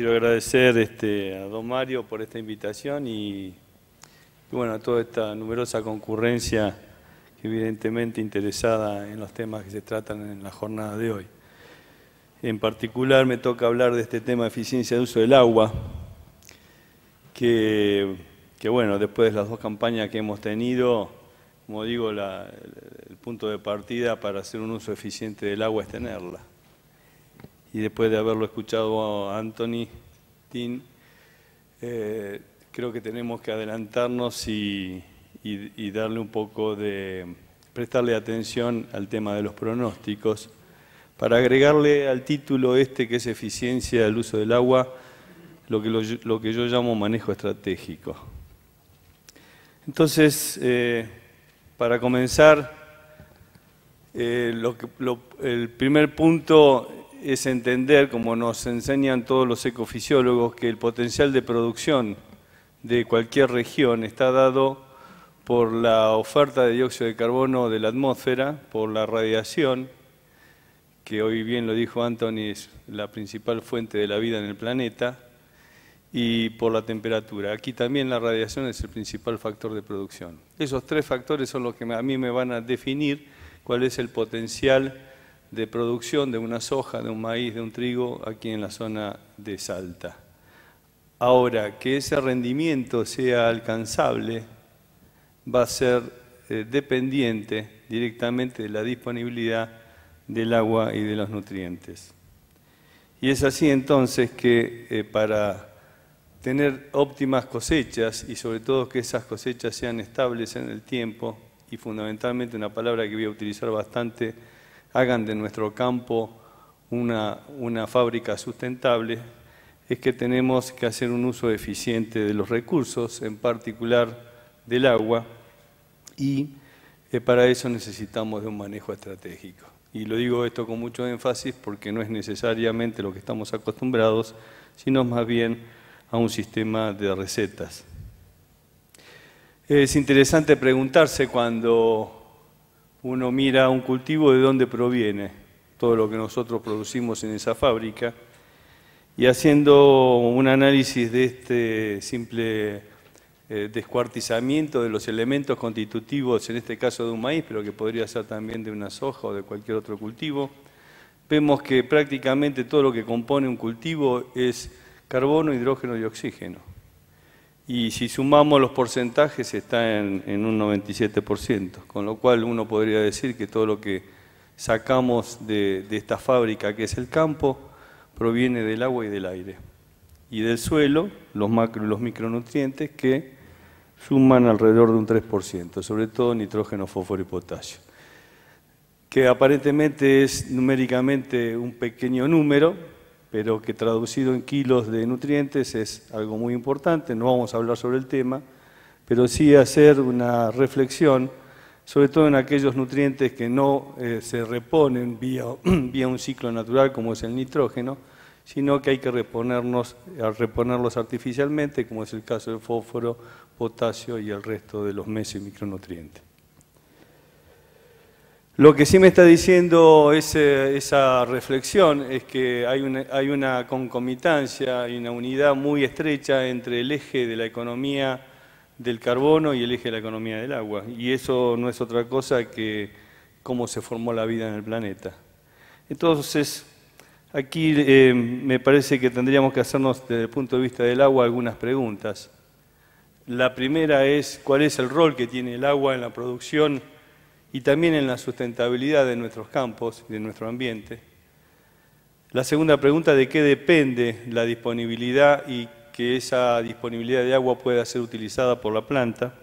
quiero agradecer este, a don Mario por esta invitación y, bueno, a toda esta numerosa concurrencia evidentemente interesada en los temas que se tratan en la jornada de hoy. En particular me toca hablar de este tema de eficiencia de uso del agua, que, que bueno, después de las dos campañas que hemos tenido, como digo, el punto de partida para hacer un uso eficiente del agua es tenerla y después de haberlo escuchado a Anthony Tin, eh, creo que tenemos que adelantarnos y, darle un poco de, prestarle atención al tema de los pronósticos, para agregarle al título este que es eficiencia del uso del agua, lo que, que yo llamo manejo estratégico. Entonces, eh, para comenzar, eh, el primer punto es entender, como nos enseñan todos los ecofisiólogos, que el potencial de producción de cualquier región está dado por la oferta de dióxido de carbono de la atmósfera, por la radiación, que hoy bien lo dijo Anthony, es la principal fuente de la vida en el planeta, y por la temperatura. Aquí también la radiación es el principal factor de producción. Esos tres factores son los que a mí me van a definir cuál es el potencial de producción de una soja, de un maíz, de un trigo aquí en la zona de Salta. Ahora, que ese rendimiento sea alcanzable va a ser eh, dependiente directamente de la disponibilidad del agua y de los nutrientes. Y es así entonces que eh, para tener óptimas cosechas y sobre todo que esas cosechas sean estables en el tiempo y fundamentalmente una palabra que voy a utilizar bastante hagan de nuestro campo una, fábrica sustentable, es que tenemos que hacer un uso eficiente de los recursos, en particular del agua, y eh, para eso necesitamos de un manejo estratégico. Y lo digo esto con mucho énfasis porque no es necesariamente lo que estamos acostumbrados, sino más bien a un sistema de recetas. Es interesante preguntarse cuando uno mira un cultivo de dónde proviene todo lo que nosotros producimos en esa fábrica y haciendo un análisis de este simple eh, descuartizamiento de los elementos constitutivos, en este caso de un maíz, pero que podría ser también de una soja o de cualquier otro cultivo, vemos que prácticamente todo lo que compone un cultivo es carbono, hidrógeno y oxígeno y si sumamos los porcentajes está en, un 97%, con lo cual uno podría decir que todo lo que sacamos de, esta fábrica que es el campo proviene del agua y del aire y del suelo, los macro y los micronutrientes que suman alrededor de un 3%, sobre todo nitrógeno, fósforo y potasio, que aparentemente es numéricamente un pequeño número, pero que traducido en kilos de nutrientes es algo muy importante, no vamos a hablar sobre el tema, pero sí hacer una reflexión, sobre todo en aquellos nutrientes que no eh, se reponen vía, vía, un ciclo natural como es el nitrógeno, sino que hay que reponernos, eh, reponerlos artificialmente, como es el caso del fósforo, potasio y el resto de los y micronutrientes. Lo que sí me está diciendo esa reflexión es que hay una, concomitancia, y una unidad muy estrecha entre el eje de la economía del carbono y el eje de la economía del agua. Y eso no es otra cosa que cómo se formó la vida en el planeta. Entonces, aquí eh, me parece que tendríamos que hacernos desde el punto de vista del agua algunas preguntas. La primera es, ¿cuál es el rol que tiene el agua en la producción? y también en la sustentabilidad de nuestros campos y de nuestro ambiente. La segunda pregunta, ¿de qué depende la disponibilidad y que esa disponibilidad de agua pueda ser utilizada por la planta?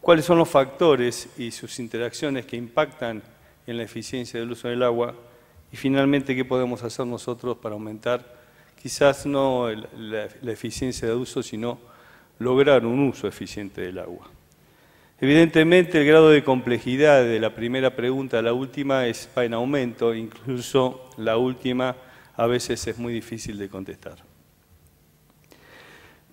¿Cuáles son los factores y sus interacciones que impactan en la eficiencia del uso del agua? Y finalmente, ¿qué podemos hacer nosotros para aumentar quizás no la, la eficiencia de uso, sino lograr un uso eficiente del agua? Evidentemente el grado de complejidad de la primera pregunta a la última va en aumento, incluso la última a veces es muy difícil de contestar.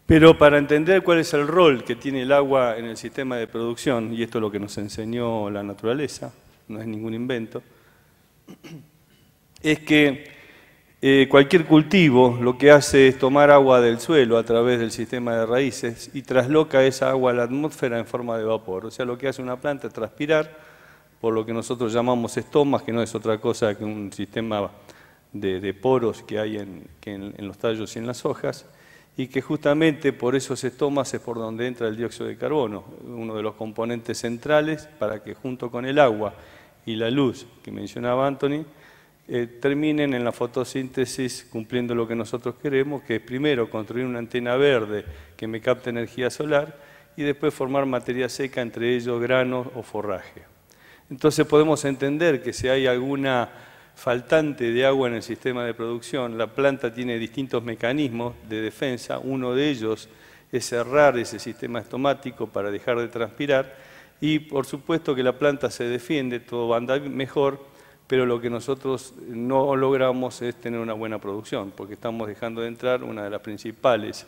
Pero para entender cuál es el rol que tiene el agua en el sistema de producción, y esto es lo que nos enseñó la naturaleza, no es ningún invento, es que eh, cualquier cultivo lo que hace es tomar agua del suelo a través del sistema de raíces y trasloca esa agua a la atmósfera en forma de vapor. O sea, lo que hace una planta es transpirar por lo que nosotros llamamos estomas, que no es otra cosa que un sistema de, poros que hay en, en los tallos y en las hojas y que justamente por esos estomas es por donde entra el dióxido de carbono, uno de los componentes centrales para que junto con el agua y la luz que mencionaba Anthony, eh, terminen en la fotosíntesis cumpliendo lo que nosotros queremos, que es primero construir una antena verde que me capte energía solar y después formar materia seca, entre ellos granos o forraje. Entonces podemos entender que si hay alguna faltante de agua en el sistema de producción, la planta tiene distintos mecanismos de defensa, uno de ellos es cerrar ese sistema estomático para dejar de transpirar y por supuesto que la planta se defiende, todo va a andar mejor, pero lo que nosotros no logramos es tener una buena producción, porque estamos dejando de entrar una de las principales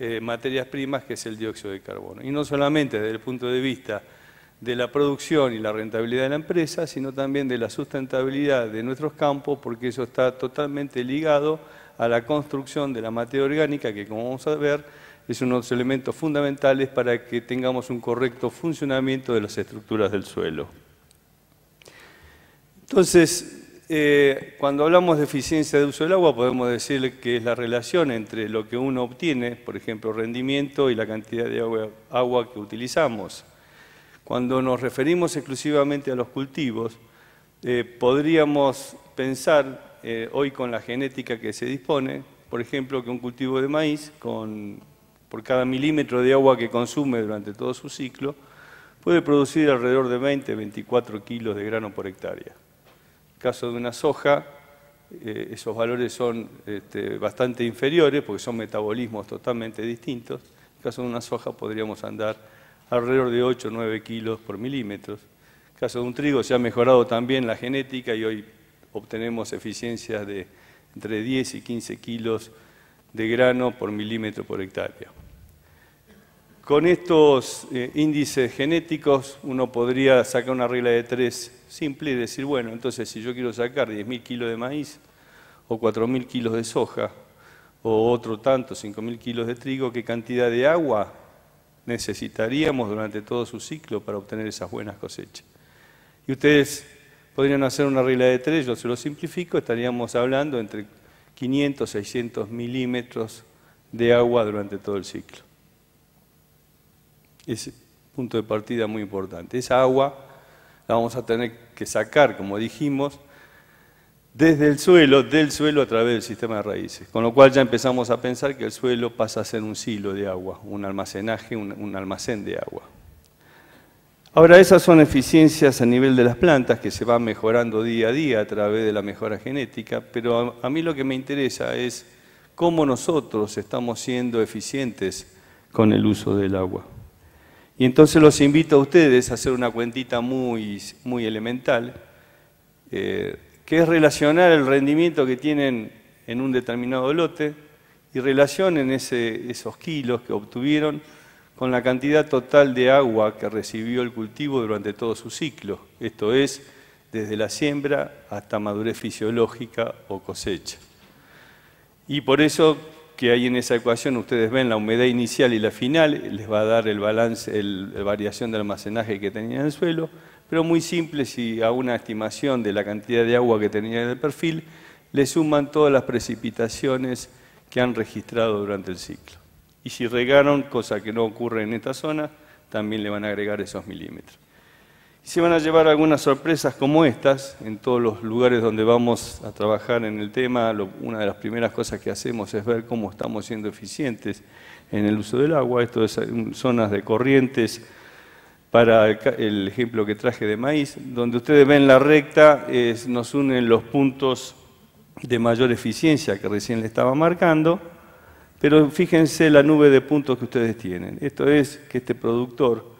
eh, materias primas, que es el dióxido de carbono. Y no solamente desde el punto de vista de la producción y la rentabilidad de la empresa, sino también de la sustentabilidad de nuestros campos, porque eso está totalmente ligado a la construcción de la materia orgánica, que como vamos a ver, es uno de los elementos fundamentales para que tengamos un correcto funcionamiento de las estructuras del suelo. Entonces, eh, cuando hablamos de eficiencia de uso del agua, podemos decir que es la relación entre lo que uno obtiene, por ejemplo, rendimiento y la cantidad de agua, que utilizamos. Cuando nos referimos exclusivamente a los cultivos, eh, podríamos pensar eh, hoy con la genética que se dispone, por ejemplo, que un cultivo de maíz, por cada milímetro de agua que consume durante todo su ciclo, puede producir alrededor de 20-24 kilos de grano por hectárea caso de una soja, eh, esos valores son este, bastante inferiores porque son metabolismos totalmente distintos. En el caso de una soja podríamos andar alrededor de 8 o 9 kilos por milímetros. En el caso de un trigo se ha mejorado también la genética y hoy obtenemos eficiencias de entre 10 y 15 kilos de grano por milímetro por hectárea. Con estos eh, índices genéticos uno podría sacar una regla de tres simple y decir, bueno, entonces si yo quiero sacar 10.000 kilos de maíz o 4.000 kilos de soja o otro tanto, 5.000 kilos de trigo, ¿qué cantidad de agua necesitaríamos durante todo su ciclo para obtener esas buenas cosechas? Y ustedes podrían hacer una regla de tres, yo se lo simplifico, estaríamos hablando entre 500, 600 milímetros de agua durante todo el ciclo. Ese punto de partida muy importante. Esa agua la vamos a tener que sacar, como dijimos, desde el suelo, del suelo a través del sistema de raíces. Con lo cual ya empezamos a pensar que el suelo pasa a ser un silo de agua, un almacenaje, un, almacén de agua. Ahora, esas son eficiencias a nivel de las plantas que se van mejorando día a día a través de la mejora genética, pero a mí lo que me interesa es cómo nosotros estamos siendo eficientes con el uso del agua. Y entonces los invito a ustedes a hacer una cuentita muy, muy elemental, eh, que es relacionar el rendimiento que tienen en un determinado lote y relacionen esos kilos que obtuvieron con la cantidad total de agua que recibió el cultivo durante todo su ciclo, esto es, desde la siembra hasta madurez fisiológica o cosecha. Y por eso que hay en esa ecuación, ustedes ven la humedad inicial y la final, les va a dar el balance, el, la variación de almacenaje que tenía en el suelo, pero muy simple si a una estimación de la cantidad de agua que tenía en el perfil le suman todas las precipitaciones que han registrado durante el ciclo. Y si regaron, cosa que no ocurre en esta zona, también le van a agregar esos milímetros. Y se van a llevar algunas sorpresas como estas en todos los lugares donde vamos a trabajar en el tema. una de las primeras cosas que hacemos es ver cómo estamos siendo eficientes en el uso del agua. Esto es zonas de corrientes para el, ejemplo que traje de maíz, donde ustedes ven la recta, nos unen los puntos de mayor eficiencia que recién le estaba marcando, pero fíjense la nube de puntos que ustedes tienen. Esto es que este productor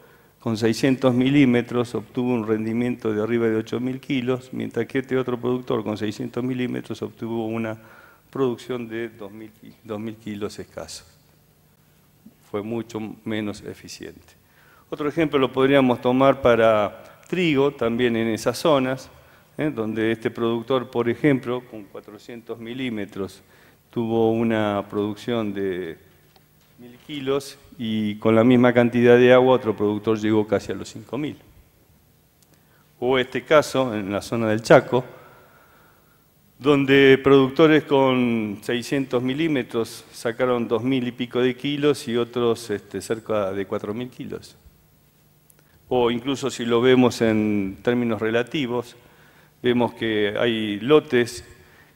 con 600 milímetros obtuvo un rendimiento de arriba de 8.000 kilos, mientras que este otro productor con 600 milímetros obtuvo una producción de 2.000, kilos escasos. Fue mucho menos eficiente. Otro ejemplo lo podríamos tomar para trigo, también en esas zonas, ¿eh? donde este productor, por ejemplo, con 400 milímetros, tuvo una producción de kilos y con la misma cantidad de agua otro productor llegó casi a los 5.000. o este caso en la zona del Chaco, donde productores con 600 milímetros sacaron 2.000 y pico de kilos y otros este, cerca de 4.000 kilos. O incluso si lo vemos en términos relativos, vemos que hay lotes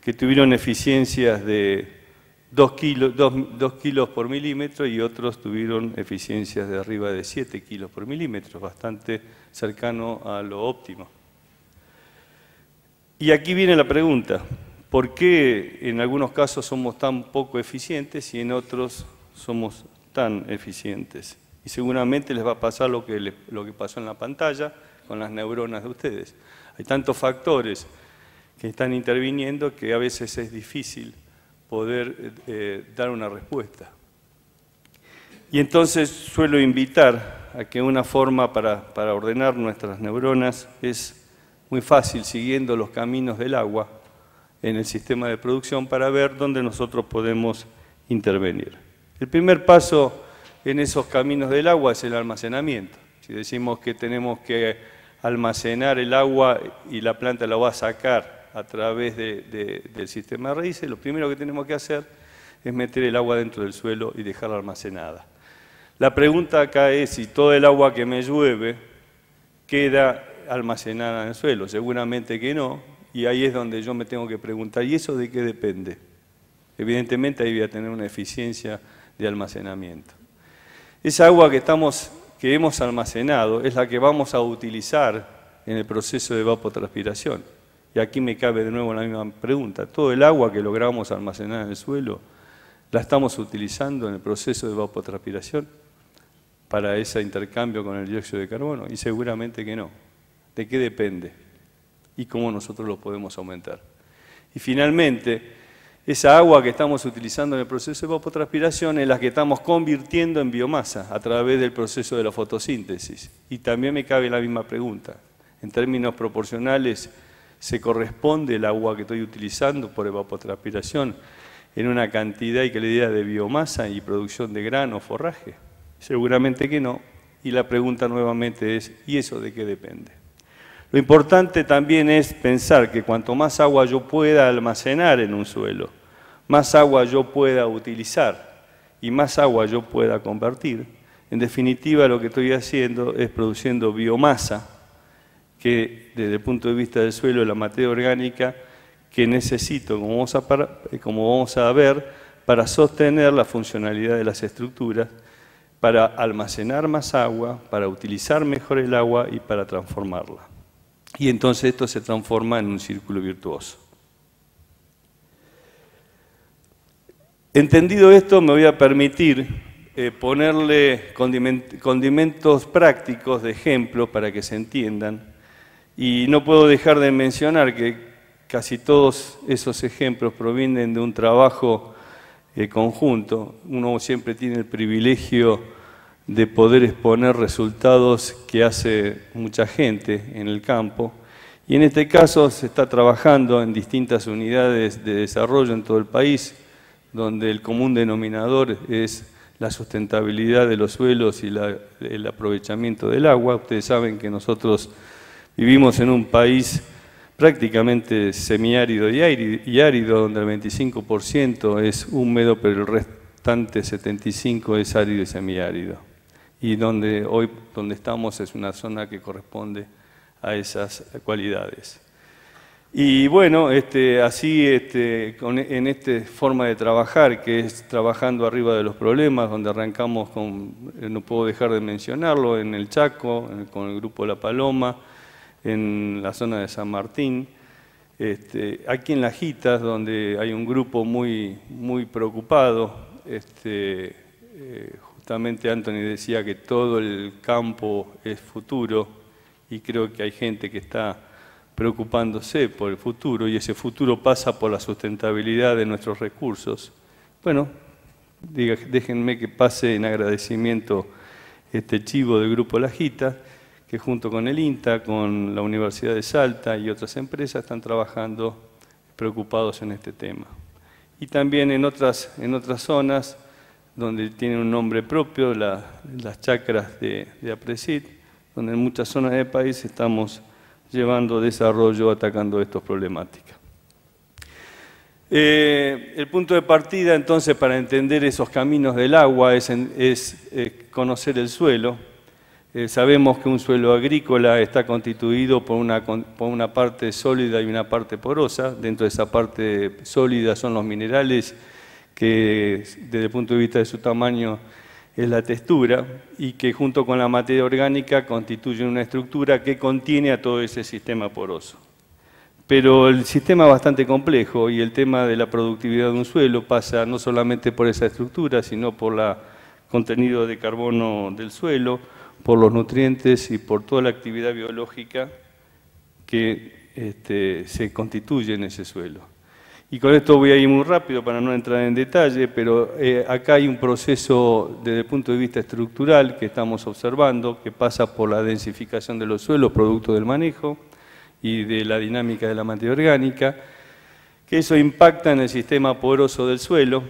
que tuvieron eficiencias de 2 kilos, por milímetro y otros tuvieron eficiencias de arriba de 7 kilos por milímetro, bastante cercano a lo óptimo. Y aquí viene la pregunta, ¿por qué en algunos casos somos tan poco eficientes y en otros somos tan eficientes? Y seguramente les va a pasar lo que, lo que pasó en la pantalla con las neuronas de ustedes. Hay tantos factores que están interviniendo que a veces es difícil poder eh, eh, dar una respuesta. Y entonces suelo invitar a que una forma para, para ordenar nuestras neuronas es muy fácil, siguiendo los caminos del agua en el sistema de producción para ver dónde nosotros podemos intervenir. El primer paso en esos caminos del agua es el almacenamiento. Si decimos que tenemos que almacenar el agua y la planta la va a sacar a través del sistema de raíces, lo primero que tenemos que hacer es meter el agua dentro del suelo y dejarla almacenada. La pregunta acá es si todo el agua que me llueve queda almacenada en el suelo. Seguramente que no, y ahí es donde yo me tengo que preguntar, ¿y eso de qué depende? Evidentemente ahí voy a tener una eficiencia de almacenamiento. Esa agua que, estamos, que hemos almacenado es la que vamos a utilizar en el proceso de evapotranspiración y aquí me cabe de nuevo la misma pregunta, todo el agua que logramos almacenar en el suelo, ¿la estamos utilizando en el proceso de evapotranspiración para ese intercambio con el dióxido de carbono? Y seguramente que no. ¿De qué depende? ¿Y cómo nosotros lo podemos aumentar? Y finalmente, esa agua que estamos utilizando en el proceso de evapotranspiración es la que estamos convirtiendo en biomasa a través del proceso de la fotosíntesis. Y también me cabe la misma pregunta. En términos proporcionales, se corresponde el agua que estoy utilizando por evapotranspiración en una cantidad y calidad de biomasa y producción de grano, o forraje? Seguramente que no. Y la pregunta nuevamente es, ¿y eso de qué depende? Lo importante también es pensar que cuanto más agua yo pueda almacenar en un suelo, más agua yo pueda utilizar y más agua yo pueda convertir, en definitiva lo que estoy haciendo es produciendo biomasa desde el punto de vista del suelo, la materia orgánica que necesito, como vamos a, ver, para sostener la funcionalidad de las estructuras, para almacenar más agua, para utilizar mejor el agua y para transformarla. Y entonces esto se transforma en un círculo virtuoso. Entendido esto, me voy a permitir eh, ponerle condimentos prácticos de ejemplo para que se entiendan y no puedo dejar de mencionar que casi todos esos ejemplos provienen de un trabajo eh, conjunto. Uno siempre tiene el privilegio de poder exponer resultados que hace mucha gente en el campo. Y en este caso se está trabajando en distintas unidades de desarrollo en todo el país, donde el común denominador es la sustentabilidad de los suelos y el aprovechamiento del agua. Ustedes saben que nosotros Vivimos en un país prácticamente semiárido y árido, donde el 25% es húmedo, pero el restante 75% es árido y semiárido. Y donde hoy donde estamos es una zona que corresponde a esas cualidades. Y bueno, este, así este, en esta forma de trabajar, que es trabajando arriba de los problemas, donde arrancamos con, eh, no puedo dejar de mencionarlo, en el Chaco, con el grupo La Paloma, en la zona de San Martín. Este, aquí en Las donde hay un grupo muy, muy preocupado, este, eh, justamente Anthony decía que todo el campo es futuro y creo que hay gente que está preocupándose por el futuro y ese futuro pasa por la sustentabilidad de nuestros recursos. Bueno, diga, déjenme que pase en agradecimiento este chivo del Grupo La que junto con el INTA, con la Universidad de Salta y otras empresas están trabajando preocupados en este tema. Y también en otras, zonas donde tiene un nombre propio, las chacras de, de Apresid, donde en muchas zonas del país estamos llevando desarrollo, atacando estas problemáticas. Eh, el punto de partida entonces para entender esos caminos del agua es, eh, conocer el suelo, eh, sabemos que un suelo agrícola está constituido por una, por una parte sólida y una parte porosa. Dentro de esa parte sólida son los minerales, que desde el punto de vista de su tamaño es la textura, y que junto con la materia orgánica constituyen una estructura que contiene a todo ese sistema poroso. Pero el sistema es bastante complejo y el tema de la productividad de un suelo pasa no solamente por esa estructura, sino por el contenido de carbono del suelo, por los nutrientes y por toda la actividad biológica que este, se constituye en ese suelo. Y con esto voy a ir muy rápido para no entrar en detalle, pero eh, acá hay un proceso desde el punto de vista estructural que estamos observando, que pasa por la densificación de los suelos, producto del manejo y de la dinámica de la materia orgánica, que eso impacta en el sistema poroso del suelo,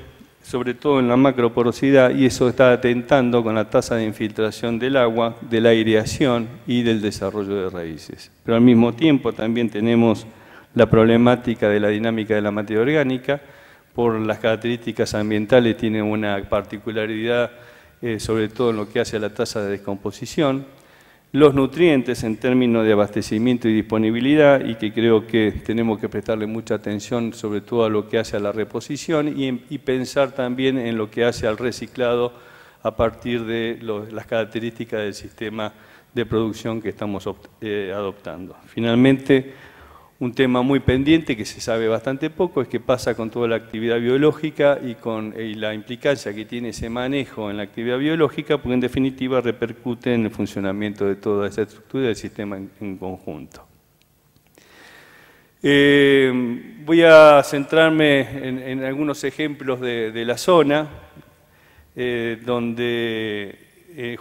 sobre todo en la macroporosidad, y eso está atentando con la tasa de infiltración del agua, de la aireación y del desarrollo de raíces. Pero al mismo tiempo también tenemos la problemática de la dinámica de la materia orgánica, por las características ambientales tiene una particularidad, eh, sobre todo en lo que hace a la tasa de descomposición, los nutrientes en términos de abastecimiento y disponibilidad y que creo que tenemos que prestarle mucha atención sobre todo a lo que hace a la reposición y, pensar también en lo que hace al reciclado a partir de las características del sistema de producción que estamos eh, adoptando. Finalmente, un tema muy pendiente que se sabe bastante poco es qué pasa con toda la actividad biológica y con eh, la implicancia que tiene ese manejo en la actividad biológica, porque en definitiva repercute en el funcionamiento de toda esa estructura del sistema en, conjunto. Eh, voy a centrarme en, algunos ejemplos de, la zona, eh, donde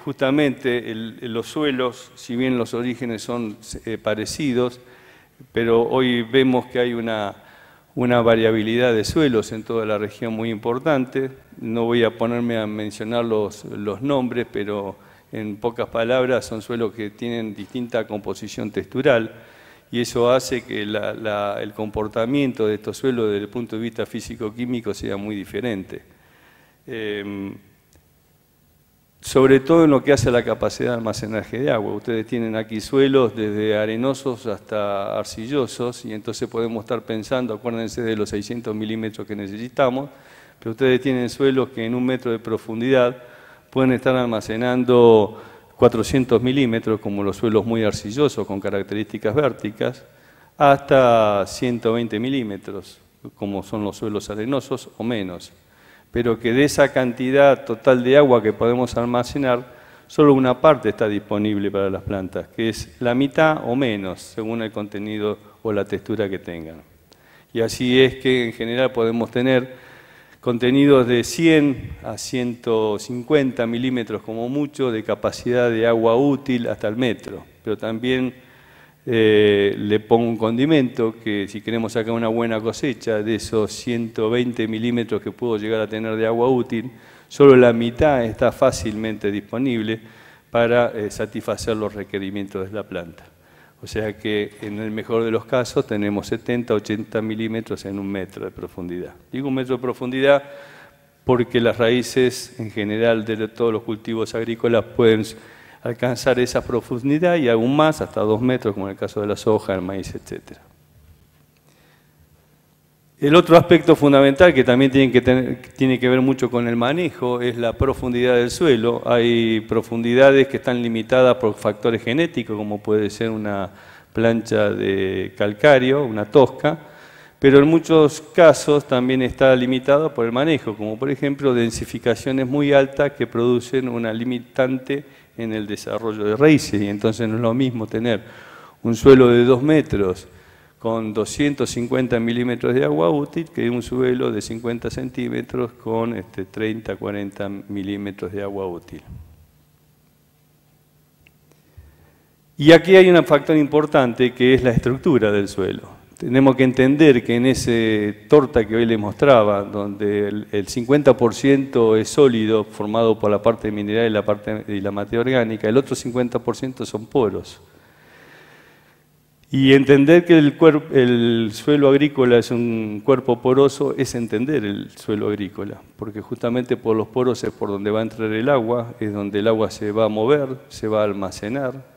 justamente los suelos, si bien los orígenes son parecidos, pero hoy vemos que hay una, variabilidad de suelos en toda la región muy importante. No voy a ponerme a mencionar los, nombres, pero en pocas palabras son suelos que tienen distinta composición textural y eso hace que el comportamiento de estos suelos desde el punto de vista físico-químico sea muy diferente. Em, sobre todo en lo que hace a la capacidad de almacenaje de agua. Ustedes tienen aquí suelos desde arenosos hasta arcillosos y entonces podemos estar pensando, acuérdense de los 600 milímetros que necesitamos, pero ustedes tienen suelos que en un metro de profundidad pueden estar almacenando 400 milímetros, como los suelos muy arcillosos con características vérticas, hasta 120 milímetros, como son los suelos arenosos o menos pero que de esa cantidad total de agua que podemos almacenar, solo una parte está disponible para las plantas, que es la mitad o menos, según el contenido o la textura que tengan. Y así es que en general podemos tener contenidos de 100 a 150 milímetros como mucho de capacidad de agua útil hasta el metro, pero también eh, le pongo un condimento que si queremos sacar una buena cosecha de esos 120 milímetros que puedo llegar a tener de agua útil, solo la mitad está fácilmente disponible para eh, satisfacer los requerimientos de la planta. O sea que en el mejor de los casos tenemos 70, 80 milímetros en un metro de profundidad. Digo un metro de profundidad porque las raíces en general de todos los cultivos agrícolas pueden alcanzar esa profundidad y aún más, hasta dos metros, como en el caso de la soja, el maíz, etc. El otro aspecto fundamental que también tiene que, tiene que ver mucho con el manejo es la profundidad del suelo. Hay profundidades que están limitadas por factores genéticos, como puede ser una plancha de calcario, una tosca, pero en muchos casos también está limitada por el manejo, como por ejemplo densificaciones muy altas que producen una limitante en el desarrollo de raíces y entonces no es lo mismo tener un suelo de 2 metros con 250 milímetros de agua útil que un suelo de 50 centímetros con este, 30, 40 milímetros de agua útil. Y aquí hay una factor importante que es la estructura del suelo. Tenemos que entender que en ese torta que hoy les mostraba, donde el, 50% es sólido, formado por la parte mineral y la, parte, la materia orgánica, el otro 50% son poros. Y entender que el, suelo agrícola es un cuerpo poroso es entender el suelo agrícola, porque justamente por los poros es por donde va a entrar el agua, es donde el agua se va a mover, se va a almacenar,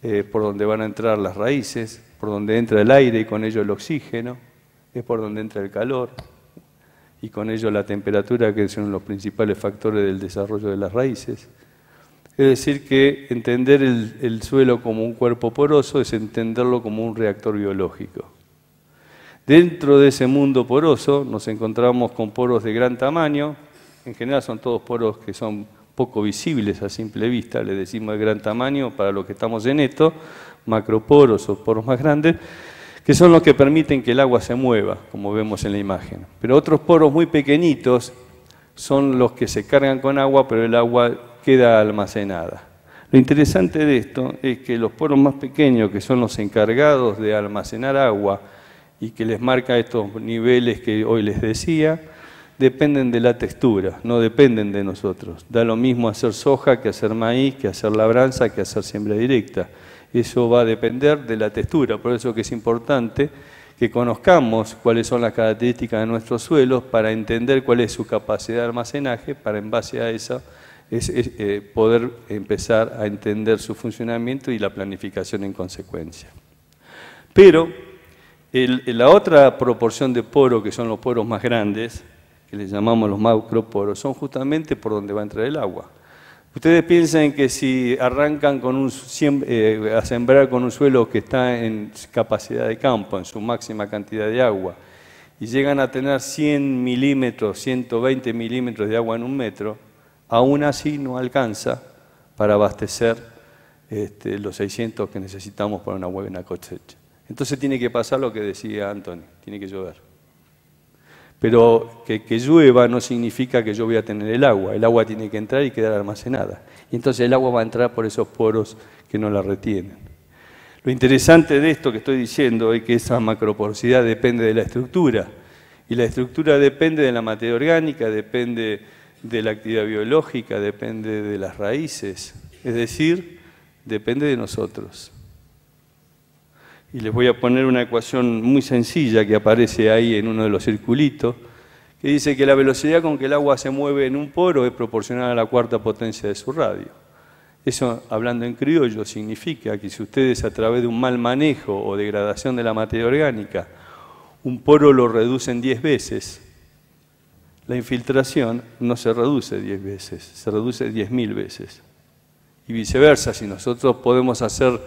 es eh, por donde van a entrar las raíces, por donde entra el aire y con ello el oxígeno, es por donde entra el calor y con ello la temperatura, que son los principales factores del desarrollo de las raíces. Es decir, que entender el, el suelo como un cuerpo poroso es entenderlo como un reactor biológico. Dentro de ese mundo poroso nos encontramos con poros de gran tamaño, en general son todos poros que son poco visibles a simple vista, le decimos de gran tamaño para los que estamos en esto, macroporos o poros más grandes, que son los que permiten que el agua se mueva, como vemos en la imagen. Pero otros poros muy pequeñitos son los que se cargan con agua, pero el agua queda almacenada. Lo interesante de esto es que los poros más pequeños, que son los encargados de almacenar agua y que les marca estos niveles que hoy les decía, dependen de la textura, no dependen de nosotros. Da lo mismo hacer soja que hacer maíz, que hacer labranza, que hacer siembra directa. Eso va a depender de la textura, por eso que es importante que conozcamos cuáles son las características de nuestros suelos para entender cuál es su capacidad de almacenaje, para en base a eso eh, poder empezar a entender su funcionamiento y la planificación en consecuencia. Pero la otra proporción de poros, que son los poros más grandes, que les llamamos los macroporos, son justamente por donde va a entrar el agua. Ustedes piensan que si arrancan con un, eh, a sembrar con un suelo que está en capacidad de campo, en su máxima cantidad de agua, y llegan a tener 100 milímetros, 120 milímetros de agua en un metro, aún así no alcanza para abastecer este, los 600 que necesitamos para una buena cosecha. Entonces tiene que pasar lo que decía Anthony, tiene que llover. Pero que, llueva no significa que yo voy a tener el agua. El agua tiene que entrar y quedar almacenada. Y entonces el agua va a entrar por esos poros que no la retienen. Lo interesante de esto que estoy diciendo es que esa macroporosidad depende de la estructura. Y la estructura depende de la materia orgánica, depende de la actividad biológica, depende de las raíces. Es decir, depende de nosotros y les voy a poner una ecuación muy sencilla que aparece ahí en uno de los circulitos, que dice que la velocidad con que el agua se mueve en un poro es proporcional a la cuarta potencia de su radio. Eso, hablando en criollo, significa que si ustedes a través de un mal manejo o degradación de la materia orgánica, un poro lo reducen 10 veces, la infiltración no se reduce 10 veces, se reduce 10.000 veces. Y viceversa, si nosotros podemos hacer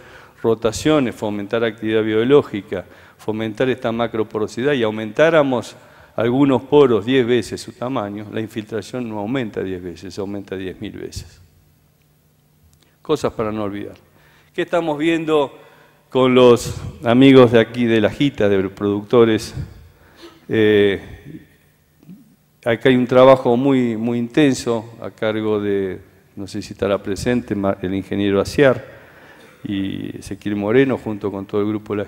rotaciones, fomentar actividad biológica, fomentar esta macroporosidad y aumentáramos algunos poros 10 veces su tamaño, la infiltración no aumenta 10 veces, aumenta 10.000 veces. Cosas para no olvidar. ¿Qué estamos viendo con los amigos de aquí de la JITA, de los productores? Eh, acá hay un trabajo muy, muy intenso a cargo de, no sé si estará presente, el ingeniero Asiar y Ezequiel Moreno, junto con todo el grupo La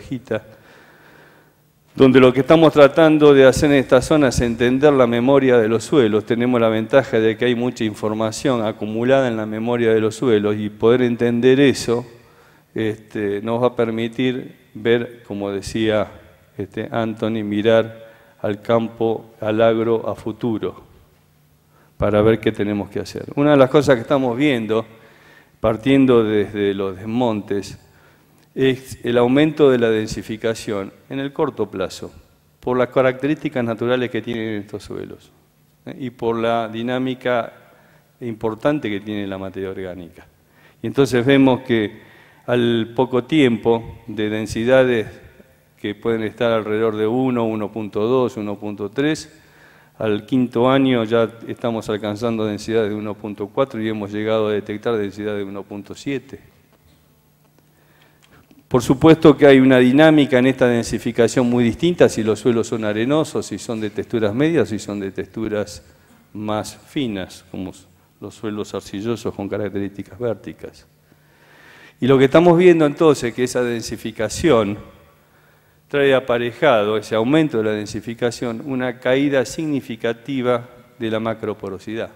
donde lo que estamos tratando de hacer en esta zona es entender la memoria de los suelos. Tenemos la ventaja de que hay mucha información acumulada en la memoria de los suelos y poder entender eso este, nos va a permitir ver, como decía este, Anthony, mirar al campo, al agro, a futuro, para ver qué tenemos que hacer. Una de las cosas que estamos viendo partiendo desde los desmontes, es el aumento de la densificación en el corto plazo, por las características naturales que tienen estos suelos ¿eh? y por la dinámica importante que tiene la materia orgánica. Y entonces vemos que al poco tiempo de densidades que pueden estar alrededor de 1, 1.2, 1.3, al quinto año ya estamos alcanzando densidad de 1.4 y hemos llegado a detectar densidad de 1.7. Por supuesto que hay una dinámica en esta densificación muy distinta si los suelos son arenosos, si son de texturas medias, si son de texturas más finas, como los suelos arcillosos con características vérticas. Y lo que estamos viendo entonces, es que esa densificación trae aparejado ese aumento de la densificación una caída significativa de la macroporosidad.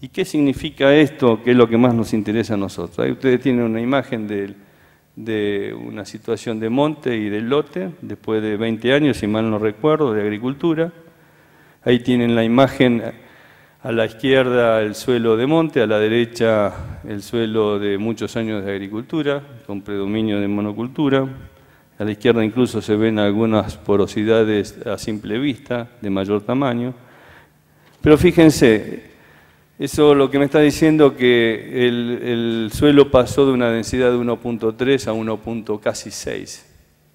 ¿Y qué significa esto? Que es lo que más nos interesa a nosotros. Ahí ustedes tienen una imagen de, de una situación de monte y del lote, después de 20 años, si mal no recuerdo, de agricultura. Ahí tienen la imagen a la izquierda el suelo de monte, a la derecha el suelo de muchos años de agricultura, con predominio de monocultura. A la izquierda incluso se ven algunas porosidades a simple vista, de mayor tamaño. Pero fíjense, eso lo que me está diciendo que el, suelo pasó de una densidad de 1.3 a 1. casi 6.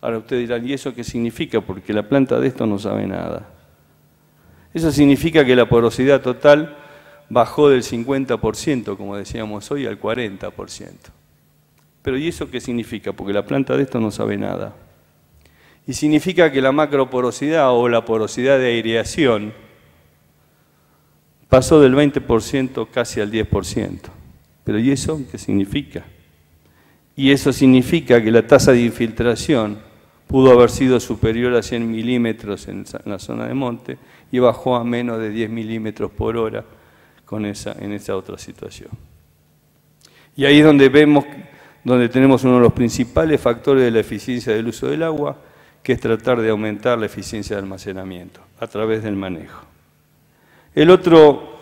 Ahora ustedes dirán, ¿y eso qué significa? Porque la planta de esto no sabe nada. Eso significa que la porosidad total bajó del 50%, como decíamos hoy, al 40%. Pero ¿y eso qué significa? Porque la planta de esto no sabe nada. Y significa que la macroporosidad o la porosidad de aireación pasó del 20% casi al 10%. Pero ¿y eso qué significa? Y eso significa que la tasa de infiltración pudo haber sido superior a 100 milímetros en la zona de monte y bajó a menos de 10 milímetros por hora con esa, en esa otra situación. Y ahí es donde vemos donde tenemos uno de los principales factores de la eficiencia del uso del agua, que es tratar de aumentar la eficiencia de almacenamiento a través del manejo. El otro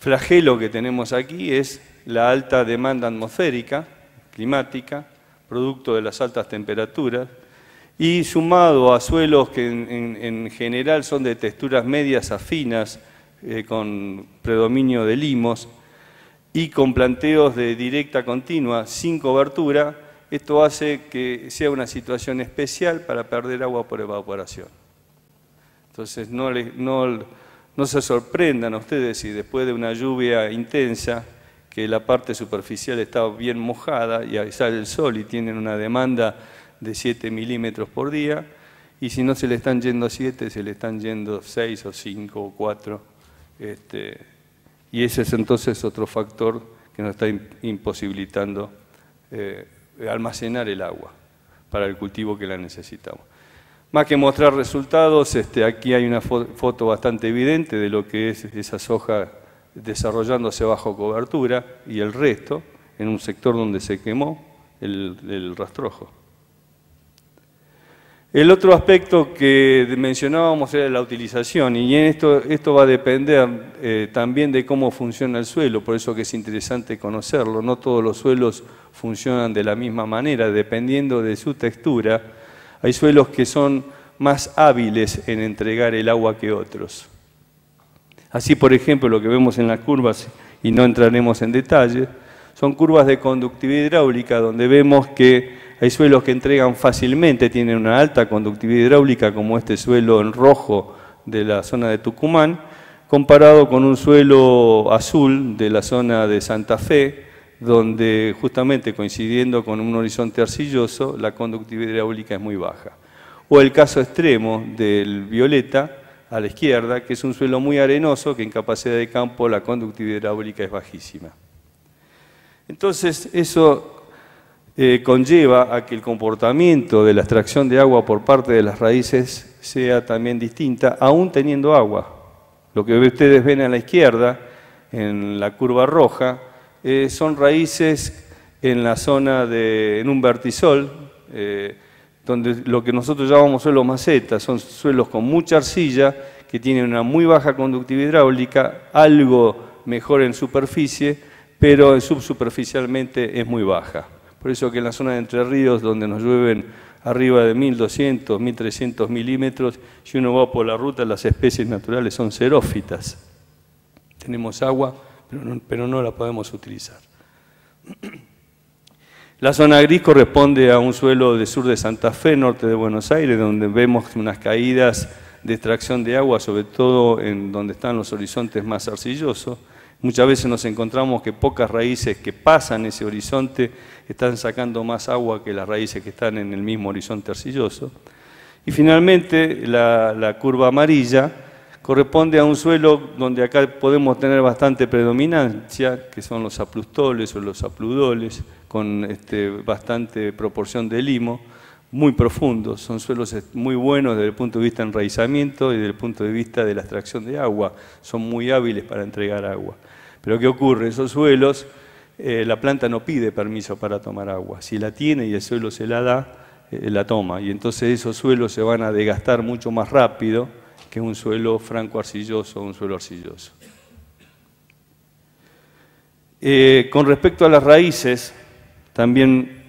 flagelo que tenemos aquí es la alta demanda atmosférica, climática, producto de las altas temperaturas, y sumado a suelos que en, general son de texturas medias a finas, eh, con predominio de limos, y con planteos de directa continua sin cobertura, esto hace que sea una situación especial para perder agua por evaporación. Entonces no, se sorprendan ustedes si después de una lluvia intensa, que la parte superficial está bien mojada y sale el sol y tienen una demanda de 7 milímetros por día, y si no se le están yendo 7, se le están yendo 6 o 5 o 4. Este, y ese es entonces otro factor que nos está imposibilitando eh, almacenar el agua para el cultivo que la necesitamos. Más que mostrar resultados, este, aquí hay una foto bastante evidente de lo que es esa soja desarrollándose bajo cobertura y el resto en un sector donde se quemó el rastrojo. El otro aspecto que mencionábamos era la utilización y esto, esto va a depender eh, también de cómo funciona el suelo, por eso que es interesante conocerlo. No todos los suelos funcionan de la misma manera, dependiendo de su textura. Hay suelos que son más hábiles en entregar el agua que otros. Así, por ejemplo, lo que vemos en las curvas, y no entraremos en detalle, son curvas de conductividad hidráulica donde vemos que hay suelos que entregan fácilmente, tienen una alta conductividad hidráulica, como este suelo en rojo de la zona de Tucumán, comparado con un suelo azul de la zona de Santa Fe, donde justamente coincidiendo con un horizonte arcilloso, la conductividad hidráulica es muy baja. O el caso extremo del violeta, a la izquierda, que es un suelo muy arenoso, que en capacidad de campo la conductividad hidráulica es bajísima. Entonces, eso eh, conlleva a que el comportamiento de la extracción de agua por parte de las raíces sea también distinta, aún teniendo agua. Lo que ustedes ven a la izquierda, en la curva roja, eh, son raíces en la zona de, en un vertisol, eh, donde lo que nosotros llamamos suelos maceta, son suelos con mucha arcilla, que tienen una muy baja conductividad hidráulica, algo mejor en superficie, pero subsuperficialmente es muy baja. Por eso que en la zona de Entre Ríos, donde nos llueven arriba de 1200, 1300 milímetros, si uno va por la ruta, las especies naturales son xerófitas. Tenemos agua, pero no, la podemos utilizar. La zona gris corresponde a un suelo de sur de Santa Fe, norte de Buenos Aires, donde vemos unas caídas de extracción de agua, sobre todo en donde están los horizontes más arcillosos. Muchas veces nos encontramos que pocas raíces que pasan ese horizonte están sacando más agua que las raíces que están en el mismo horizonte arcilloso. Y finalmente, la, curva amarilla corresponde a un suelo donde acá podemos tener bastante predominancia, que son los aplustoles o los apludoles, con este, bastante proporción de limo muy profundos, son suelos muy buenos desde el punto de vista de enraizamiento y desde el punto de vista de la extracción de agua, son muy hábiles para entregar agua. Pero ¿qué ocurre? Esos suelos, eh, la planta no pide permiso para tomar agua, si la tiene y el suelo se la da, eh, la toma, y entonces esos suelos se van a desgastar mucho más rápido que un suelo franco arcilloso o un suelo arcilloso. Eh, con respecto a las raíces, también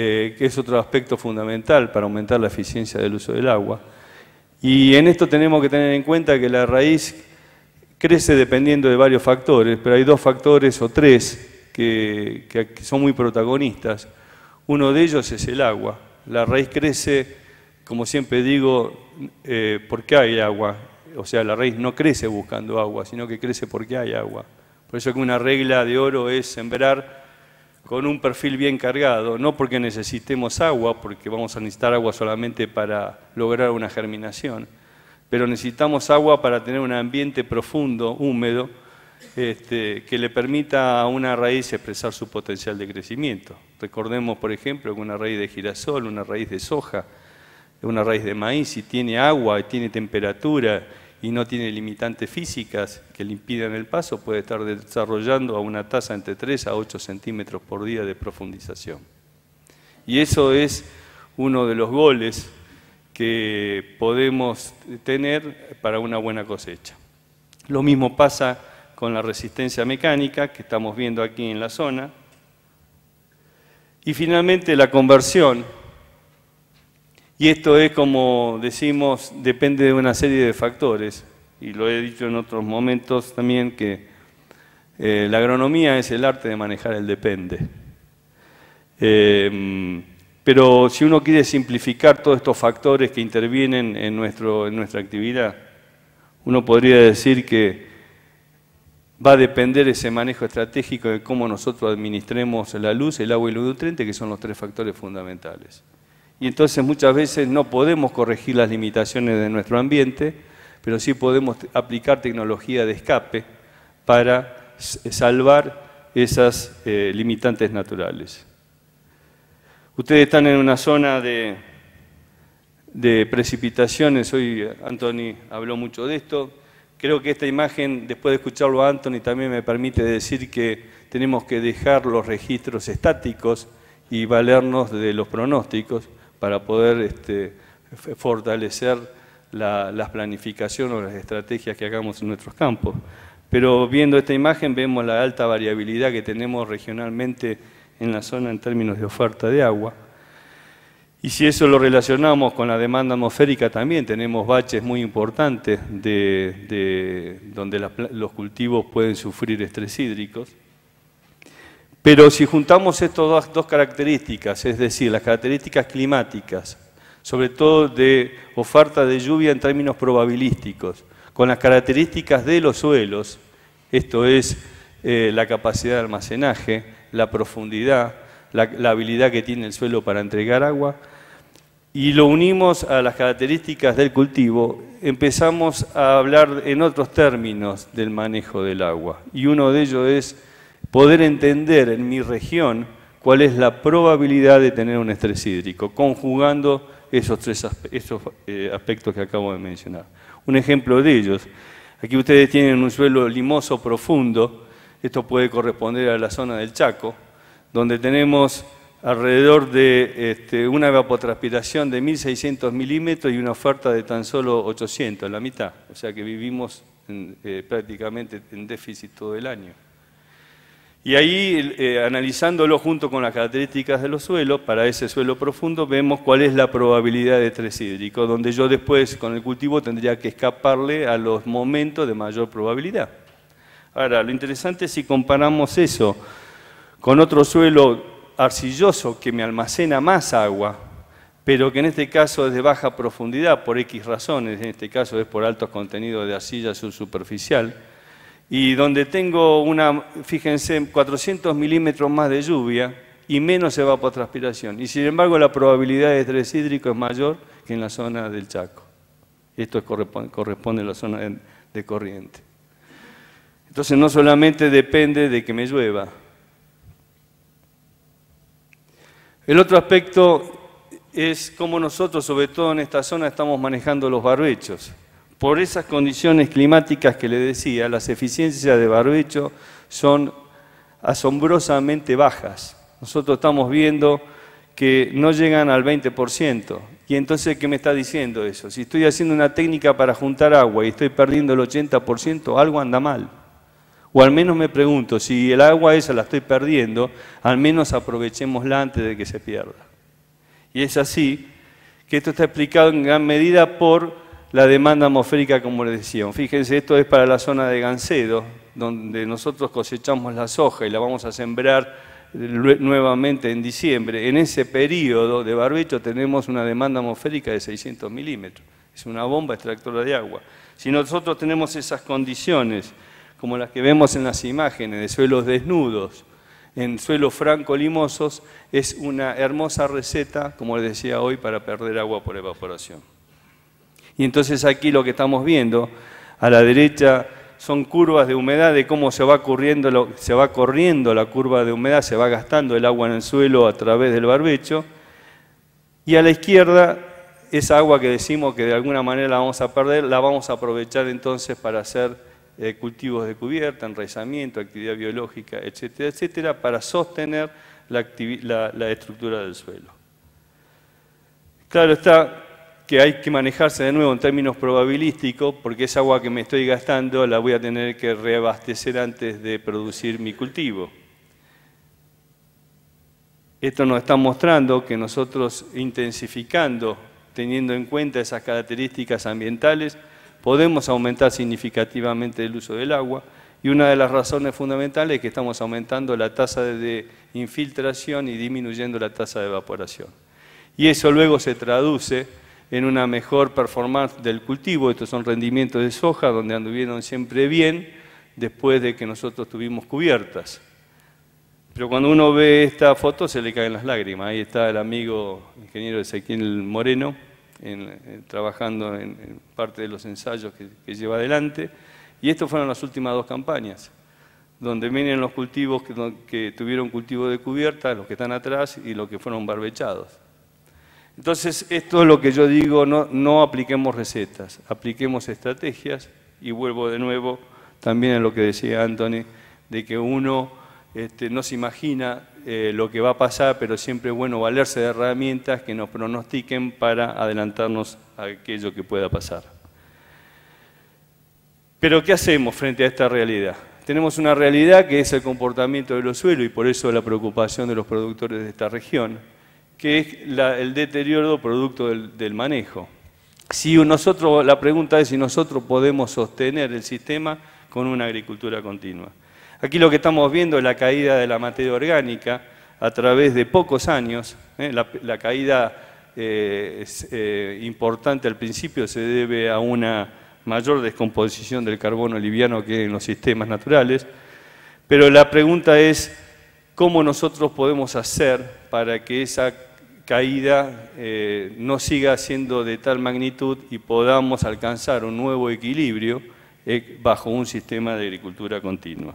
eh, que es otro aspecto fundamental para aumentar la eficiencia del uso del agua. Y en esto tenemos que tener en cuenta que la raíz crece dependiendo de varios factores, pero hay dos factores o tres que, son muy protagonistas. Uno de ellos es el agua. La raíz crece, como siempre digo, eh, porque hay agua. O sea, la raíz no crece buscando agua, sino que crece porque hay agua. Por eso que una regla de oro es sembrar con un perfil bien cargado, no porque necesitemos agua, porque vamos a necesitar agua solamente para lograr una germinación, pero necesitamos agua para tener un ambiente profundo, húmedo, este, que le permita a una raíz expresar su potencial de crecimiento. Recordemos, por ejemplo, que una raíz de girasol, una raíz de soja, una raíz de maíz, si tiene agua, y tiene temperatura, y no tiene limitantes físicas que le impidan el paso, puede estar desarrollando a una tasa entre 3 a 8 centímetros por día de profundización. Y eso es uno de los goles que podemos tener para una buena cosecha. Lo mismo pasa con la resistencia mecánica que estamos viendo aquí en la zona. Y finalmente la conversión, y esto es como decimos, depende de una serie de factores, y lo he dicho en otros momentos también, que eh, la agronomía es el arte de manejar el depende. Em, pero si uno quiere simplificar todos estos factores que intervienen en, en nuestra actividad, uno podría decir que va a depender ese manejo estratégico de cómo nosotros administremos la luz, el agua y los nutrientes, que son los tres factores fundamentales. Y entonces muchas veces no podemos corregir las limitaciones de nuestro ambiente, pero sí podemos aplicar tecnología de escape para eh, salvar esas eh, limitantes naturales. Ustedes están en una zona de, de precipitaciones, hoy eh, Anthony habló mucho de esto. Creo que esta imagen, después de escucharlo a Anthony, también me permite decir que tenemos que dejar los registros estáticos y valernos de los pronósticos para poder este, fortalecer la, las planificaciones o las estrategias que hagamos en nuestros campos. Pero viendo esta imagen vemos la alta variabilidad que tenemos regionalmente en la zona en términos de oferta de agua. Y si eso lo relacionamos con la demanda atmosférica también, tenemos baches muy importantes de, donde los cultivos pueden sufrir estrés hídricos. Pero si juntamos estas dos, características, es decir, las características climáticas, sobre todo de oferta de lluvia en términos probabilísticos, con las características de los suelos, esto es eh, la capacidad de almacenaje, la profundidad, la, la, habilidad que tiene el suelo para entregar agua, y lo unimos a las características del cultivo, empezamos a hablar en otros términos del manejo del agua. Y uno de ellos es poder entender en mi región cuál es la probabilidad de tener un estrés hídrico, conjugando esos tres eh, aspectos que acabo de mencionar. Un ejemplo de ellos, aquí ustedes tienen un suelo limoso profundo, esto puede corresponder a la zona del Chaco, donde tenemos alrededor de este, una evapotranspiración de 1.600 milímetros y una oferta de tan solo 800, la mitad. O sea que vivimos eh, prácticamente en déficit todo el año. Y ahí, eh, analizándolo junto con las características de los suelos, para ese suelo profundo vemos cuál es la probabilidad de tres hídrico, donde yo después con el cultivo tendría que escaparle a los momentos de mayor probabilidad. Ahora, lo interesante es si comparamos eso con otro suelo arcilloso que me almacena más agua, pero que en este caso es de baja profundidad por X razones, en este caso es por altos contenidos de arcilla superficial y donde tengo una, fíjense, 400 milímetros más de lluvia y menos evapotranspiración. Y sin embargo la probabilidad de estrés hídrico es mayor que en la zona del Chaco. Esto corresponde a la zona de corriente. Entonces no solamente depende de que me llueva. El otro aspecto es cómo nosotros, sobre todo en esta zona, estamos manejando los barbechos. Por esas condiciones climáticas que le decía, las eficiencias de barbecho son asombrosamente bajas. Nosotros estamos viendo que no llegan al 20%. Y entonces, ¿qué me está diciendo eso? Si estoy haciendo una técnica para juntar agua y estoy perdiendo el 80%, algo anda mal. O al menos me pregunto, si el agua esa la estoy perdiendo, al menos aprovechémosla antes de que se pierda. Y es así que esto está explicado en gran medida por la demanda atmosférica como les decía. Fíjense, esto es para la zona de Gancedo, donde nosotros cosechamos la soja y la vamos a sembrar eh, nuevamente en diciembre. En ese periodo de barbecho tenemos una demanda atmosférica de 600 milímetros. Es una bomba extractora de agua. Si nosotros tenemos esas condiciones, como las que vemos en las imágenes, de suelos desnudos, en suelos franco-limosos, es una hermosa receta, como les decía hoy, para perder agua por evaporación. Y entonces aquí lo que estamos viendo, a la derecha son curvas de humedad, de cómo se va, corriendo, se va corriendo la curva de humedad, se va gastando el agua en el suelo a través del barbecho. Y a la izquierda, esa agua que decimos que de alguna manera la vamos a perder, la vamos a aprovechar entonces para hacer eh, cultivos de cubierta, enraizamiento, actividad biológica, etcétera, etcétera, para sostener la, la estructura del suelo. Claro está, que hay que manejarse de nuevo en términos probabilísticos, porque esa agua que me estoy gastando la voy a tener que reabastecer antes de producir mi cultivo. Esto nos está mostrando que nosotros intensificando, teniendo en cuenta esas características ambientales, podemos aumentar significativamente el uso del agua y una de las razones fundamentales es que estamos aumentando la tasa de infiltración y disminuyendo la tasa de evaporación. Y eso luego se traduce en una mejor performance del cultivo. Estos son rendimientos de soja donde anduvieron siempre bien después de que nosotros tuvimos cubiertas. Pero cuando uno ve esta foto se le caen las lágrimas. Ahí está el amigo ingeniero Ezequiel Moreno eh, trabajando en, parte de los ensayos que, lleva adelante. Y estas fueron las últimas dos campañas donde vienen los cultivos que, que, tuvieron cultivo de cubierta, los que están atrás y los que fueron barbechados. Entonces, esto es lo que yo digo, no, apliquemos recetas, apliquemos estrategias y vuelvo de nuevo también a lo que decía Anthony, de que uno este, no se imagina eh, lo que va a pasar, pero siempre es bueno valerse de herramientas que nos pronostiquen para adelantarnos a aquello que pueda pasar. Pero ¿qué hacemos frente a esta realidad? Tenemos una realidad que es el comportamiento de los suelos y por eso la preocupación de los productores de esta región que es el deterioro producto del, manejo. Si nosotros, la pregunta es si nosotros podemos sostener el sistema con una agricultura continua. Aquí lo que estamos viendo es la caída de la materia orgánica a través de pocos años. ¿eh? La, caída eh, es, eh, importante al principio se debe a una mayor descomposición del carbono liviano que en los sistemas naturales. Pero la pregunta es cómo nosotros podemos hacer para que esa caída eh, no siga siendo de tal magnitud y podamos alcanzar un nuevo equilibrio eh, bajo un sistema de agricultura continua.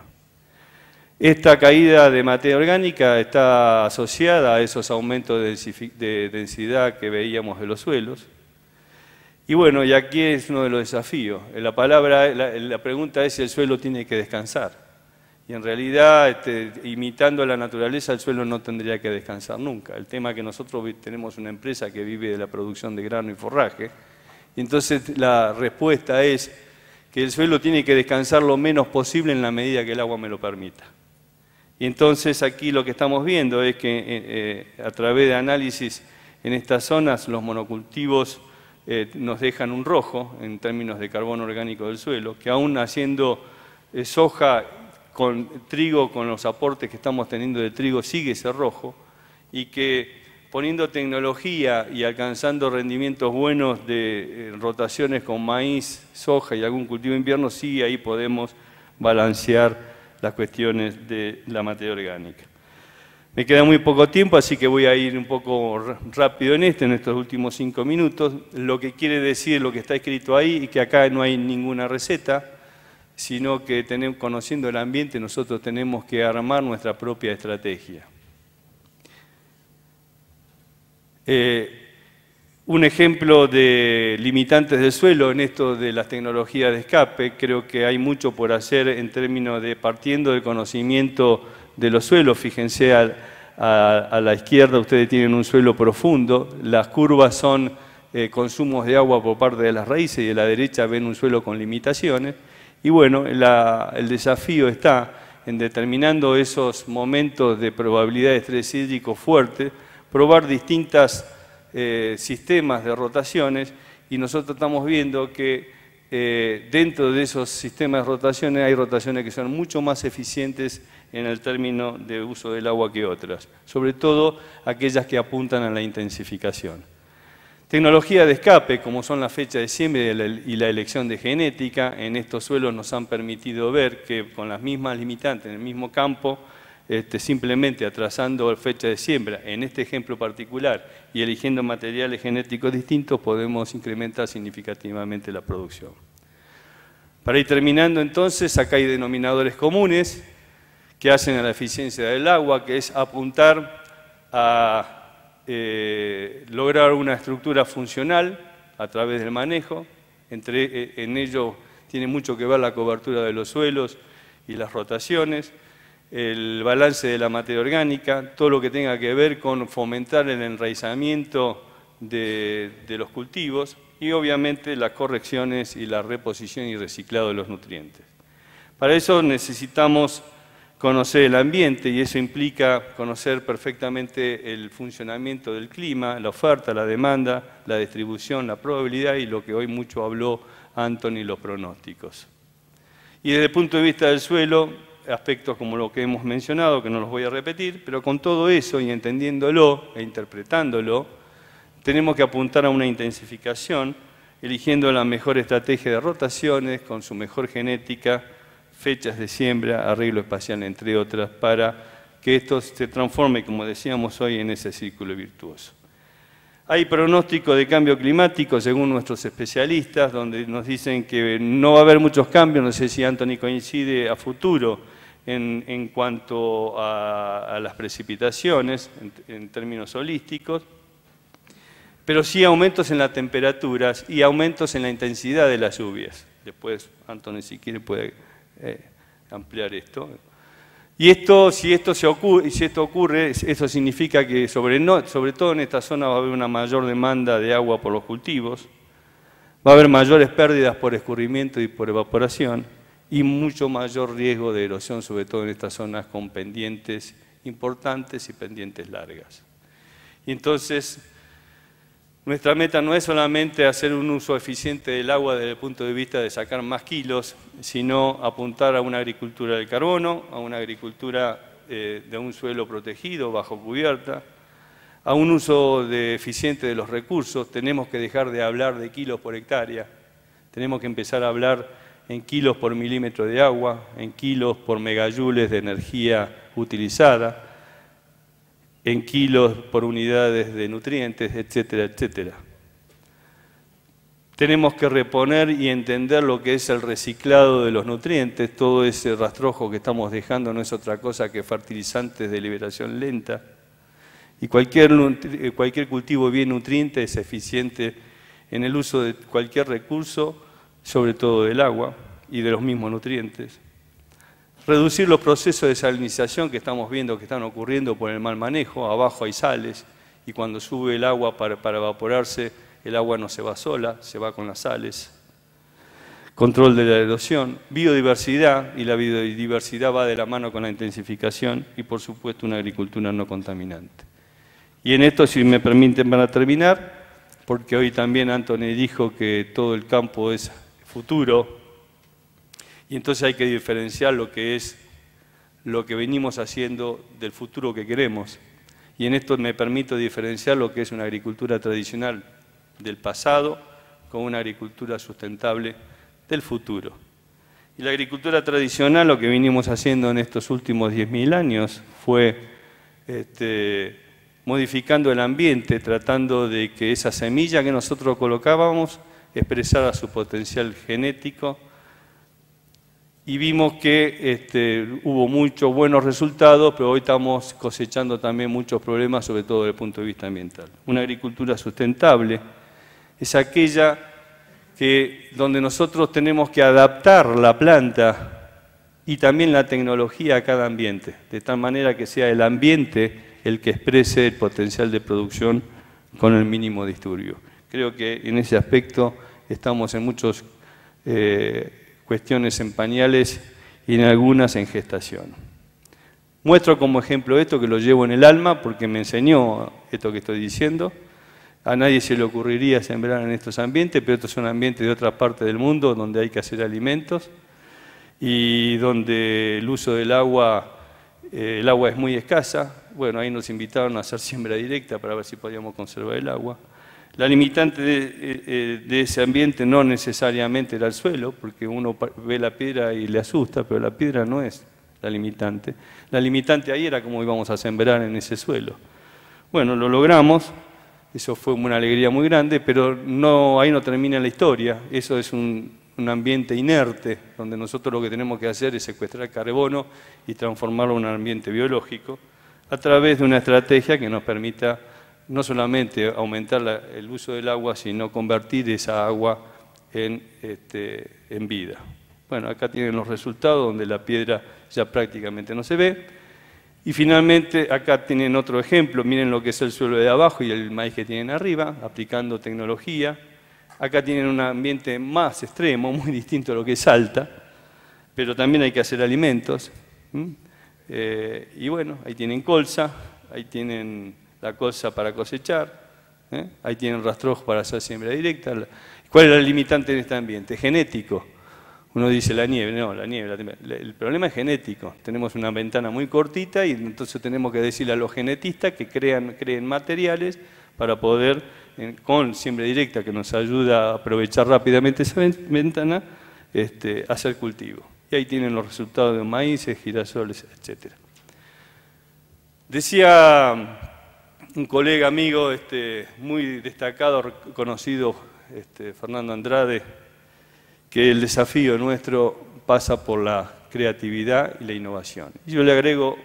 Esta caída de materia orgánica está asociada a esos aumentos de densidad que veíamos en los suelos. Y bueno, y aquí es uno de los desafíos. La, palabra, la pregunta es si el suelo tiene que descansar en realidad imitando este, imitando la naturaleza el suelo no tendría que descansar nunca. El tema es que nosotros tenemos una empresa que vive de la producción de grano y forraje, y entonces la respuesta es que el suelo tiene que descansar lo menos posible en la medida que el agua me lo permita. Y entonces aquí lo que estamos viendo es que eh, eh, a través de análisis en estas zonas los monocultivos eh, nos dejan un rojo en términos de carbono orgánico del suelo, que aún haciendo soja con trigo, con los aportes que estamos teniendo de trigo, sigue ese rojo y que poniendo tecnología y alcanzando rendimientos buenos de eh, rotaciones con maíz, soja y algún cultivo invierno, sí ahí podemos balancear las cuestiones de la materia orgánica. Me queda muy poco tiempo, así que voy a ir un poco rápido en este, en estos últimos cinco minutos. Lo que quiere decir lo que está escrito ahí y que acá no hay ninguna receta, sino que tenemos, conociendo el ambiente nosotros tenemos que armar nuestra propia estrategia. Eh, un ejemplo de limitantes del suelo en esto de las tecnologías de escape, creo que hay mucho por hacer en términos de partiendo del conocimiento de los suelos, fíjense a, la izquierda ustedes tienen un suelo profundo, las curvas son eh, consumos de agua por parte de las raíces y a la derecha ven un suelo con limitaciones. Y bueno, el desafío está en determinando esos momentos de probabilidad de estrés hídrico fuerte, probar distintos eh, sistemas de rotaciones y nosotros estamos viendo que eh, dentro de esos sistemas de rotaciones hay rotaciones que son mucho más eficientes en el término de uso del agua que otras, sobre todo aquellas que apuntan a la intensificación. Tecnología de escape, como son la fecha de siembra y la elección de genética, en estos suelos nos han permitido ver que con las mismas limitantes, en el mismo campo, este, simplemente atrasando la fecha de siembra, en este ejemplo particular, y eligiendo materiales genéticos distintos, podemos incrementar significativamente la producción. Para ir terminando entonces, acá hay denominadores comunes que hacen a la eficiencia del agua, que es apuntar a eh, lograr una estructura funcional a través del manejo, eh, en ello tiene mucho que ver la cobertura de los suelos y las rotaciones, el balance de la materia orgánica, todo lo que tenga que ver con fomentar el enraizamiento de los cultivos y obviamente las correcciones y la reposición y reciclado de los nutrientes. Para eso necesitamos conocer el ambiente y eso implica conocer perfectamente el funcionamiento del clima, la oferta, la demanda, la distribución, la probabilidad y lo que hoy mucho habló Anthony, los pronósticos. Y desde el punto de vista del suelo, aspectos como lo que hemos mencionado, que no los voy a repetir, pero con todo eso y entendiéndolo e interpretándolo, tenemos que apuntar a una intensificación, eligiendo la mejor estrategia de rotaciones, con su mejor genética, fechas de siembra, arreglo espacial, entre otras, para que esto se transforme, como decíamos hoy, en ese círculo virtuoso. Hay pronóstico de cambio climático, según nuestros especialistas, donde nos dicen que no va a haber muchos cambios, no sé si Anthony coincide a futuro en, cuanto a, las precipitaciones, en, en términos holísticos, pero sí aumentos en las temperaturas y aumentos en la intensidad de las lluvias. Después, Anthony, si quiere, puede eh, ampliar esto. Y esto, si esto, se ocurre, si esto ocurre, eso significa que sobre, sobre todo en esta zona va a haber una mayor demanda de agua por los cultivos, va a haber mayores pérdidas por escurrimiento y por evaporación y mucho mayor riesgo de erosión, sobre todo en estas zonas con pendientes importantes y pendientes largas. entonces nuestra meta no es solamente hacer un uso eficiente del agua desde el punto de vista de sacar más kilos, sino apuntar a una agricultura de carbono, a una agricultura eh, de un suelo protegido, bajo cubierta, a un uso eficiente de los recursos. Tenemos que dejar de hablar de kilos por hectárea, tenemos que empezar a hablar en kilos por milímetro de agua, en kilos por megayules de energía utilizada en kilos por unidades de nutrientes, etcétera, etcétera. Tenemos que reponer y entender lo que es el reciclado de los nutrientes, todo ese rastrojo que estamos dejando no es otra cosa que fertilizantes de liberación lenta. Y cualquier, eh, cualquier cultivo bien nutriente es eficiente en el uso de cualquier recurso, sobre todo del agua y de los mismos nutrientes reducir los procesos de salinización que estamos viendo que están ocurriendo por el mal manejo, abajo hay sales y cuando sube el agua para, evaporarse, el agua no se va sola, se va con las sales. Control de la erosión, biodiversidad, y la biodiversidad va de la mano con la intensificación y por supuesto una agricultura no contaminante. Y en esto, si me permiten, para terminar, porque hoy también Anthony dijo que todo el campo es futuro, y entonces hay que diferenciar lo que es lo que venimos haciendo del futuro que queremos. Y en esto me permito diferenciar lo que es una agricultura tradicional del pasado con una agricultura sustentable del futuro. Y la agricultura tradicional, lo que venimos haciendo en estos últimos 10.000 años, fue este, modificando el ambiente, tratando de que esa semilla que nosotros colocábamos expresara su potencial genético, y vimos que este, hubo muchos buenos resultados, pero hoy estamos cosechando también muchos problemas, sobre todo desde el punto de vista ambiental. Una agricultura sustentable es aquella que, donde nosotros tenemos que adaptar la planta y también la tecnología a cada ambiente, de tal manera que sea el ambiente el que exprese el potencial de producción con el mínimo disturbio. Creo que en ese aspecto estamos en muchos... Eh, cuestiones en pañales y en algunas en gestación. Muestro como ejemplo esto que lo llevo en el alma porque me enseñó esto que estoy diciendo. A nadie se le ocurriría sembrar en estos ambientes, pero estos son ambientes de otra parte del mundo donde hay que hacer alimentos y donde el uso del agua, eh, el agua es muy escasa. Bueno, ahí nos invitaron a hacer siembra directa para ver si podíamos conservar el agua. La limitante eh, eh, de, ese ambiente no necesariamente era el suelo, porque uno ve la piedra y le asusta, pero la piedra no es la limitante. La limitante ahí era cómo íbamos a sembrar en ese suelo. Bueno, lo logramos, eso fue una alegría muy grande, pero no, ahí no termina la historia. Eso es un, un ambiente inerte, donde nosotros lo que tenemos que hacer es secuestrar carbono y transformarlo en un ambiente biológico a través de una estrategia que nos permita no solamente aumentar el uso del agua, sino convertir esa agua este, en, vida. Bueno, acá tienen los resultados donde la piedra ya prácticamente no se ve. Y finalmente, acá tienen otro ejemplo, miren lo que es el suelo de abajo y el maíz que tienen arriba, aplicando tecnología. Acá tienen un ambiente más extremo, muy distinto a lo que es alta, pero también hay que hacer alimentos. Eh, y bueno, ahí tienen colza, ahí tienen la cosa para cosechar. ¿eh? Ahí tienen rastrojo para hacer siembra directa. ¿Cuál es el limitante en este ambiente? Genético. Uno dice la nieve, no, la nieve, el problema es genético. Tenemos una ventana muy cortita y entonces tenemos que decirle a los genetistas que crean, creen materiales para poder, con siembra directa que nos ayuda a aprovechar rápidamente esa ventana, este, hacer cultivo. Y ahí tienen los resultados de maíces, girasoles, etc. Decía un colega amigo este, muy destacado, conocido, este, Fernando Andrade, que el desafío nuestro pasa por la creatividad y la innovación. Y yo le agrego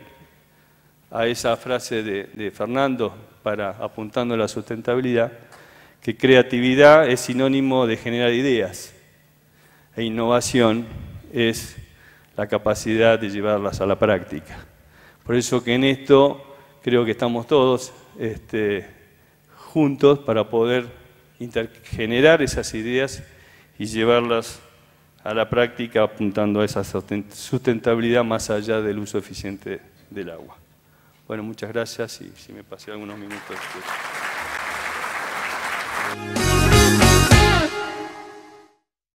a esa frase de, de Fernando, para, apuntando a la sustentabilidad, que creatividad es sinónimo de generar ideas e innovación es la capacidad de llevarlas a la práctica. Por eso que en esto creo que estamos todos este, juntos para poder generar esas ideas y llevarlas a la práctica apuntando a esa sustentabilidad más allá del uso eficiente del agua. Bueno, muchas gracias y si me pasé algunos minutos. Pues.